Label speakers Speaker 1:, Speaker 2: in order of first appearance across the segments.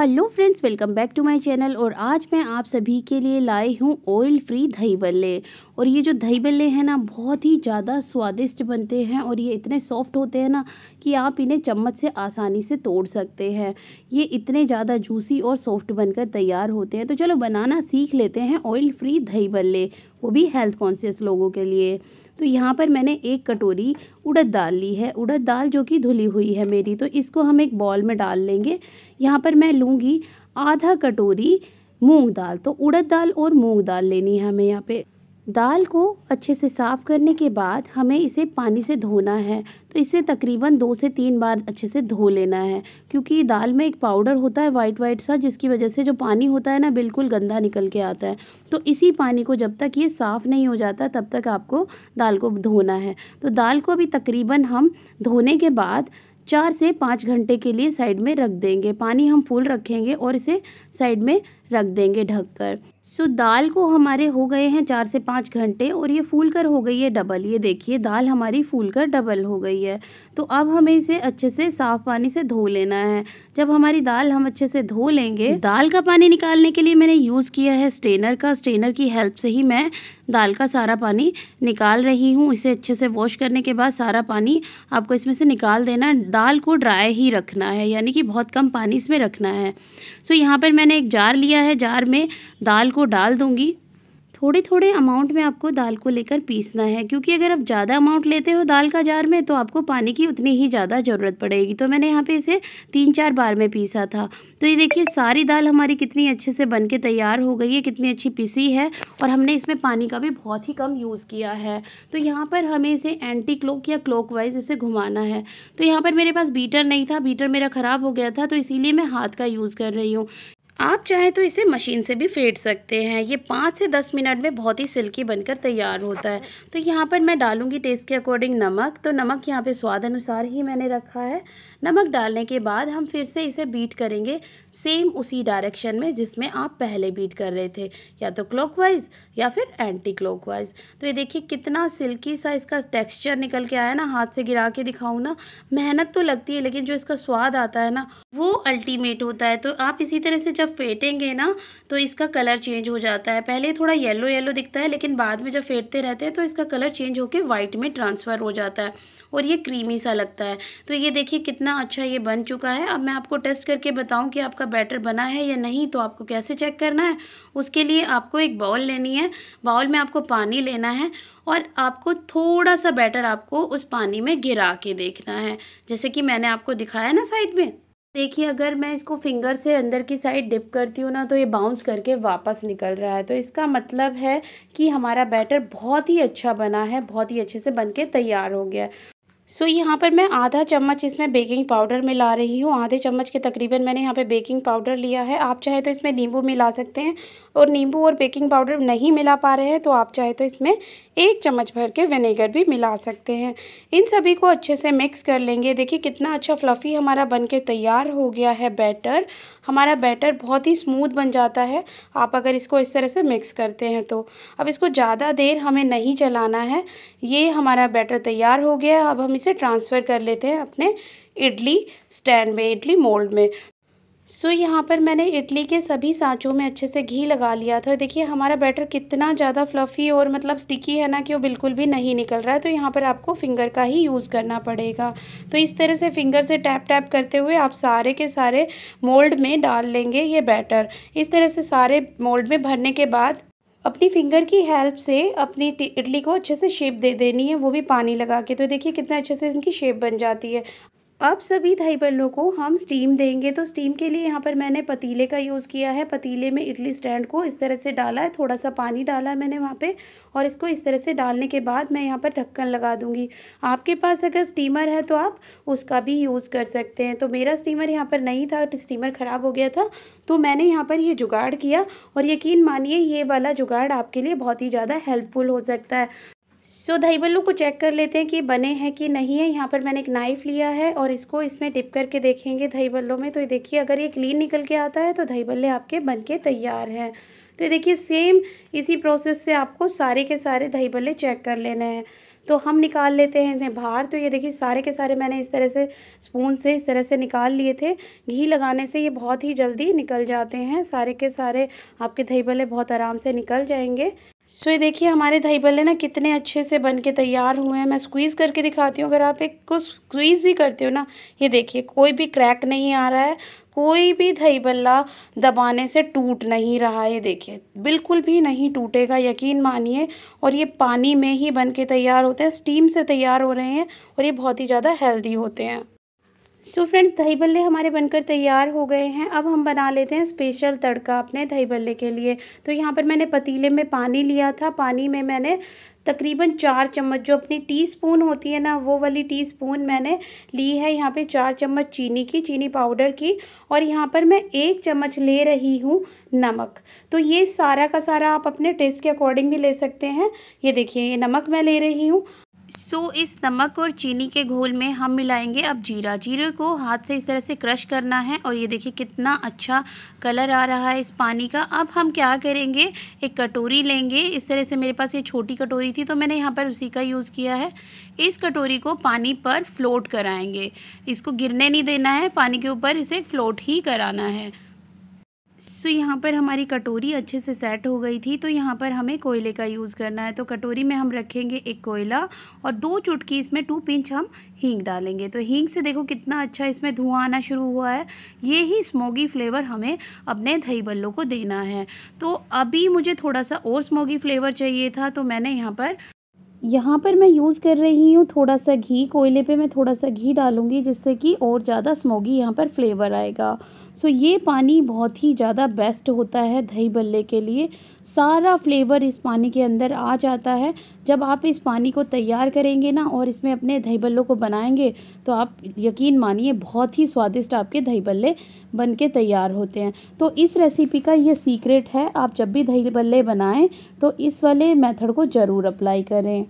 Speaker 1: hello friends welcome back to my channel और आज मैं आप सभी के लिए लाई हूँ ऑयल फ्री दही बल्ले और ये जो दही बल्ले हैं ना बहुत ही ज़्यादा स्वादिष्ट बनते हैं और ये इतने सॉफ्ट होते हैं ना कि आप इन्हें चम्मच से आसानी से तोड़ सकते हैं ये इतने ज़्यादा जूसी और सॉफ्ट बनकर तैयार होते हैं तो चलो बनाना सीख लेते हैं ऑयल फ्री दही बल्ले वो भी हेल्थ कॉन्शियस लोगों के लिए तो यहाँ पर मैंने एक कटोरी उड़द दाल ली है उड़द दाल जो कि धुली हुई है मेरी तो इसको हम एक बॉल में डाल लेंगे यहाँ पर मैं लूँगी आधा कटोरी मूंग दाल तो उड़द दाल और मूंग दाल लेनी है हमें यहाँ पे दाल को अच्छे से साफ़ करने के बाद हमें इसे पानी से धोना है तो इसे तकरीबन दो से तीन बार अच्छे से धो लेना है क्योंकि दाल में एक पाउडर होता है वाइट वाइट सा जिसकी वजह से जो पानी होता है ना बिल्कुल गंदा निकल के आता है तो इसी पानी को जब तक ये साफ़ नहीं हो जाता तब तक आपको दाल को धोना है तो दाल को अभी तकरीबन हम धोने के बाद चार से पाँच घंटे के लिए साइड में रख देंगे पानी हम फुल रखेंगे और इसे साइड में रख देंगे ढककर सो दाल को हमारे हो गए हैं चार से पाँच घंटे और ये फूल कर हो गई है डबल ये देखिए दाल हमारी फूल कर डबल हो गई है तो अब हमें इसे अच्छे से साफ़ पानी से धो लेना है जब हमारी दाल हम अच्छे से धो लेंगे दाल का पानी निकालने के लिए मैंने यूज़ किया है स्ट्रेनर का स्ट्रेनर की हेल्प से ही मैं दाल का सारा पानी निकाल रही हूँ इसे अच्छे से वॉश करने के बाद सारा पानी आपको इसमें से निकाल देना दाल को ड्राई ही रखना है यानी कि बहुत कम पानी इसमें रखना है सो यहाँ पर मैंने एक जार लिया है जार में दाल को को डाल दूँगी थोड़े थोड़े अमाउंट में आपको दाल को लेकर पीसना है क्योंकि अगर आप ज़्यादा अमाउंट लेते हो दाल का जार में तो आपको पानी की उतनी ही ज़्यादा ज़रूरत पड़ेगी तो मैंने यहाँ पे इसे तीन चार बार में पीसा था तो ये देखिए सारी दाल हमारी कितनी अच्छे से बन के तैयार हो गई है कितनी अच्छी पीसी है और हमने इसमें पानी का भी बहुत ही कम यूज़ किया है तो यहाँ पर हमें इसे एंटी क्लोक या क्लोक वाइज इसे घुमाना है तो यहाँ पर मेरे पास बीटर नहीं था बीटर मेरा ख़राब हो गया था तो इसीलिए मैं हाथ का यूज़ कर रही हूँ आप चाहें तो इसे मशीन से भी फेंट सकते हैं ये पाँच से दस मिनट में बहुत ही सिल्की बनकर तैयार होता है तो यहाँ पर मैं डालूँगी टेस्ट के अकॉर्डिंग नमक तो नमक यहाँ पे स्वाद अनुसार ही मैंने रखा है नमक डालने के बाद हम फिर से इसे बीट करेंगे सेम उसी डायरेक्शन में जिसमें आप पहले बीट कर रहे थे या तो क्लॉकवाइज या फिर एंटी क्लॉकवाइज तो ये देखिए कितना सिल्की सा इसका टेक्स्चर निकल के आया ना हाथ से गिरा के दिखाऊँ ना मेहनत तो लगती है लेकिन जो इसका स्वाद आता है ना वो अल्टीमेट होता है तो आप इसी तरह से जब फेटेंगे ना तो इसका कलर चेंज हो जाता है पहले थोड़ा येलो येलो दिखता है लेकिन बाद में जब फेटते रहते हैं तो इसका कलर चेंज होकर वाइट में ट्रांसफ़र हो जाता है और ये क्रीमी सा लगता है तो ये देखिए कितना कितना अच्छा ये बन चुका है अब मैं आपको टेस्ट करके बताऊं कि आपका बैटर बना है या नहीं तो आपको कैसे चेक करना है उसके लिए आपको एक बाउल लेनी है बाउल में आपको पानी लेना है और आपको थोड़ा सा बैटर आपको उस पानी में गिरा के देखना है जैसे कि मैंने आपको दिखाया ना साइड में देखिए अगर मैं इसको फिंगर से अंदर की साइड डिप करती हूँ ना तो ये बाउंस करके वापस निकल रहा है तो इसका मतलब है कि हमारा बैटर बहुत ही अच्छा बना है बहुत ही अच्छे से बन के तैयार हो गया है सो so, यहाँ पर मैं आधा चम्मच इसमें बेकिंग पाउडर मिला रही हूँ आधे चम्मच के तकरीबन मैंने यहाँ पे बेकिंग पाउडर लिया है आप चाहे तो इसमें नींबू मिला सकते हैं और नींबू और बेकिंग पाउडर नहीं मिला पा रहे हैं तो आप चाहे तो इसमें एक चम्मच भर के विनेगर भी मिला सकते हैं इन सभी को अच्छे से मिक्स कर लेंगे देखिए कितना अच्छा फ्लफ़ी हमारा बन के तैयार हो गया है बैटर हमारा बैटर बहुत ही स्मूथ बन जाता है आप अगर इसको इस तरह से मिक्स करते हैं तो अब इसको ज़्यादा देर हमें नहीं चलाना है ये हमारा बैटर तैयार हो गया अब हम इसे ट्रांसफ़र कर लेते हैं अपने इडली स्टैंड में इडली मोल्ड में सो so, यहाँ पर मैंने इडली के सभी सांचों में अच्छे से घी लगा लिया था देखिए हमारा बैटर कितना ज़्यादा फ्लफ़ी और मतलब स्टिकी है ना कि वो बिल्कुल भी नहीं निकल रहा है तो यहाँ पर आपको फिंगर का ही यूज़ करना पड़ेगा तो इस तरह से फिंगर से टैप टैप करते हुए आप सारे के सारे मोल्ड में डाल लेंगे ये बैटर इस तरह से सारे मोल्ड में भरने के बाद अपनी फिंगर की हेल्प से अपनी इडली को अच्छे से शेप दे देनी है वो भी पानी लगा के तो देखिए कितना अच्छे से इनकी शेप बन जाती है अब सभी दही बल्लों को हम स्टीम देंगे तो स्टीम के लिए यहाँ पर मैंने पतीले का यूज़ किया है पतीले में इडली स्टैंड को इस तरह से डाला है थोड़ा सा पानी डाला है मैंने वहाँ पे और इसको इस तरह से डालने के बाद मैं यहाँ पर ढक्कन लगा दूँगी आपके पास अगर स्टीमर है तो आप उसका भी यूज़ कर सकते हैं तो मेरा स्टीमर यहाँ पर नहीं था स्टीमर ख़राब हो गया था तो मैंने यहाँ पर ये जुगाड़ किया और यकीन मानिए ये वाला जुगाड़ आपके लिए बहुत ही ज़्यादा हेल्पफुल हो सकता है सो दही बल्लू को चेक कर लेते हैं कि बने हैं कि नहीं है यहाँ पर मैंने एक नाइफ़ लिया है और इसको इसमें डिप करके देखेंगे दही बल्लों में तो ये देखिए अगर ये क्लीन निकल के आता है तो दही बल्ले आपके बन के तैयार हैं तो ये देखिए सेम इसी प्रोसेस से आपको सारे के सारे दही बल्ले चेक कर लेने हैं तो हम निकाल लेते हैं इन्हें बाहर तो ये देखिए सारे के सारे मैंने इस तरह से स्पून से इस तरह से निकाल लिए थे घी लगाने से ये बहुत ही जल्दी निकल जाते हैं सारे के सारे आपके दही बल्ले बहुत आराम से निकल जाएंगे सो ये देखिए हमारे दही बल्ले ना कितने अच्छे से बन के तैयार हुए हैं मैं स्क्वीज़ करके दिखाती हूँ अगर आप एक को स्क्वीज़ भी करते हो ना ये देखिए कोई भी क्रैक नहीं आ रहा है कोई भी दही बल्ला दबाने से टूट नहीं रहा है देखिए बिल्कुल भी नहीं टूटेगा यकीन मानिए और ये पानी में ही बन के तैयार होते हैं स्टीम से तैयार हो रहे हैं और ये बहुत ही ज़्यादा हेल्दी होते हैं सो फ्रेंड्स दही बल्ले हमारे बनकर तैयार हो गए हैं अब हम बना लेते हैं स्पेशल तड़का अपने दही बल्ले के लिए तो यहाँ पर मैंने पतीले में पानी लिया था पानी में मैंने तकरीबन चार चम्मच जो अपनी टी स्पून होती है ना वो वाली टी स्पून मैंने ली है यहाँ पे चार चम्मच चीनी की चीनी पाउडर की और यहाँ पर मैं एक चम्मच ले रही हूँ नमक तो ये सारा का सारा आप अपने टेस्ट के अकॉर्डिंग भी ले सकते हैं ये देखिए ये नमक मैं ले रही हूँ सो इस नमक और चीनी के घोल में हम मिलाएंगे अब जीरा जीरे को हाथ से इस तरह से क्रश करना है और ये देखिए कितना अच्छा कलर आ रहा है इस पानी का अब हम क्या करेंगे एक कटोरी लेंगे इस तरह से मेरे पास ये छोटी कटोरी थी तो मैंने यहाँ पर उसी का यूज़ किया है इस कटोरी को पानी पर फ्लोट कराएंगे इसको गिरने नहीं देना है पानी के ऊपर इसे फ्लोट ही कराना है सो so, यहाँ पर हमारी कटोरी अच्छे से सेट हो गई थी तो यहाँ पर हमें कोयले का यूज़ करना है तो कटोरी में हम रखेंगे एक कोयला और दो चुटकी इसमें टू पिंच हम हींग डालेंगे तो हींग से देखो कितना अच्छा इसमें धुआं आना शुरू हुआ है ये ही स्मोगी फ्लेवर हमें अपने दही बल्लों को देना है तो अभी मुझे थोड़ा सा और स्मोगी फ्लेवर चाहिए था तो मैंने यहाँ पर यहाँ पर मैं यूज़ कर रही हूँ थोड़ा सा घी कोयले पे मैं थोड़ा सा घी डालूँगी जिससे कि और ज़्यादा स्मोगी यहाँ पर फ्लेवर आएगा सो ये पानी बहुत ही ज़्यादा बेस्ट होता है दही बल्ले के लिए सारा फ्लेवर इस पानी के अंदर आ जाता है जब आप इस पानी को तैयार करेंगे ना और इसमें अपने दही बल्लों को बनाएंगे तो आप यकीन मानिए बहुत ही स्वादिष्ट आपके दही बल्ले बन के तैयार होते हैं तो इस रेसिपी का ये सीक्रेट है आप जब भी दही बल्ले बनाएं तो इस वाले मेथड को ज़रूर अप्लाई करें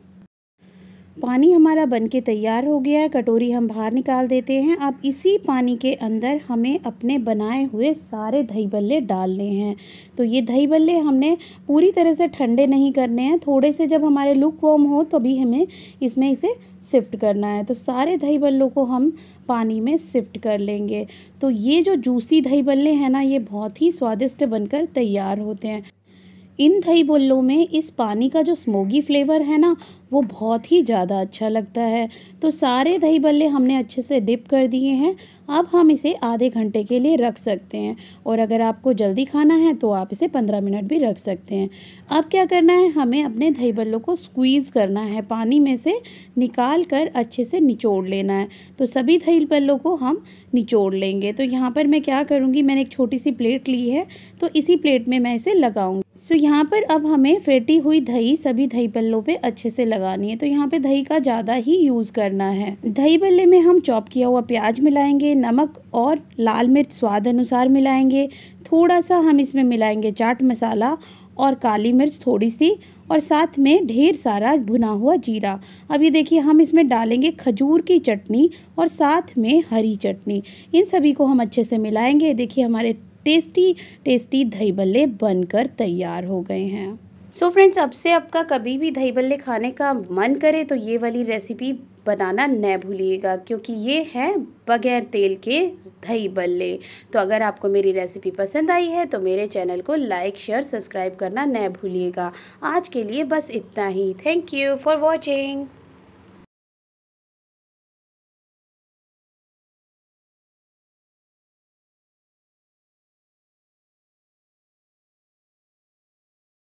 Speaker 1: पानी हमारा बन के तैयार हो गया है कटोरी हम बाहर निकाल देते हैं अब इसी पानी के अंदर हमें अपने बनाए हुए सारे दही बल्ले डालने हैं तो ये दही बल्ले हमने पूरी तरह से ठंडे नहीं करने हैं थोड़े से जब हमारे लुक वॉम हो तभी तो हमें इसमें इसे शिफ्ट करना है तो सारे दही बल्लों को हम पानी में शिफ्ट कर लेंगे तो ये जो जूसी दही बल्ले हैं ना ये बहुत ही स्वादिष्ट बनकर तैयार होते हैं इन दही बल्लों में इस पानी का जो स्मोगी फ्लेवर है ना वो बहुत ही ज़्यादा अच्छा लगता है तो सारे दही बल्ले हमने अच्छे से डिप कर दिए हैं अब हम इसे आधे घंटे के लिए रख सकते हैं और अगर आपको जल्दी खाना है तो आप इसे पंद्रह मिनट भी रख सकते हैं अब क्या करना है हमें अपने दही बल्लों को स्क्वीज़ करना है पानी में से निकाल कर अच्छे से निचोड़ लेना है तो सभी दही बल्लों को हम निचोड़ लेंगे तो यहाँ पर मैं क्या करूँगी मैंने एक छोटी सी प्लेट ली है तो इसी प्लेट में मैं इसे लगाऊँगी सो so, यहाँ पर अब हमें फेटी हुई दही सभी दही बल्लों पे अच्छे से लगानी है तो यहाँ पे दही का ज़्यादा ही यूज़ करना है दही बल्ले में हम चॉप किया हुआ प्याज मिलाएंगे नमक और लाल मिर्च स्वाद अनुसार मिलाएंगे थोड़ा सा हम इसमें मिलाएंगे चाट मसाला और काली मिर्च थोड़ी सी और साथ में ढेर सारा भुना हुआ जीरा अब ये देखिए हम इसमें डालेंगे खजूर की चटनी और साथ में हरी चटनी इन सभी को हम अच्छे से मिलाएंगे देखिए हमारे टेस्टी टेस्टी दही बल्ले बनकर तैयार हो गए हैं सो so फ्रेंड्स अब से आपका कभी भी दही बल्ले खाने का मन करे तो ये वाली रेसिपी बनाना न भूलिएगा क्योंकि ये है बगैर तेल के दही बल्ले तो अगर आपको मेरी रेसिपी पसंद आई है तो मेरे चैनल को लाइक शेयर सब्सक्राइब करना न भूलिएगा आज के लिए बस इतना ही थैंक यू फॉर वॉचिंग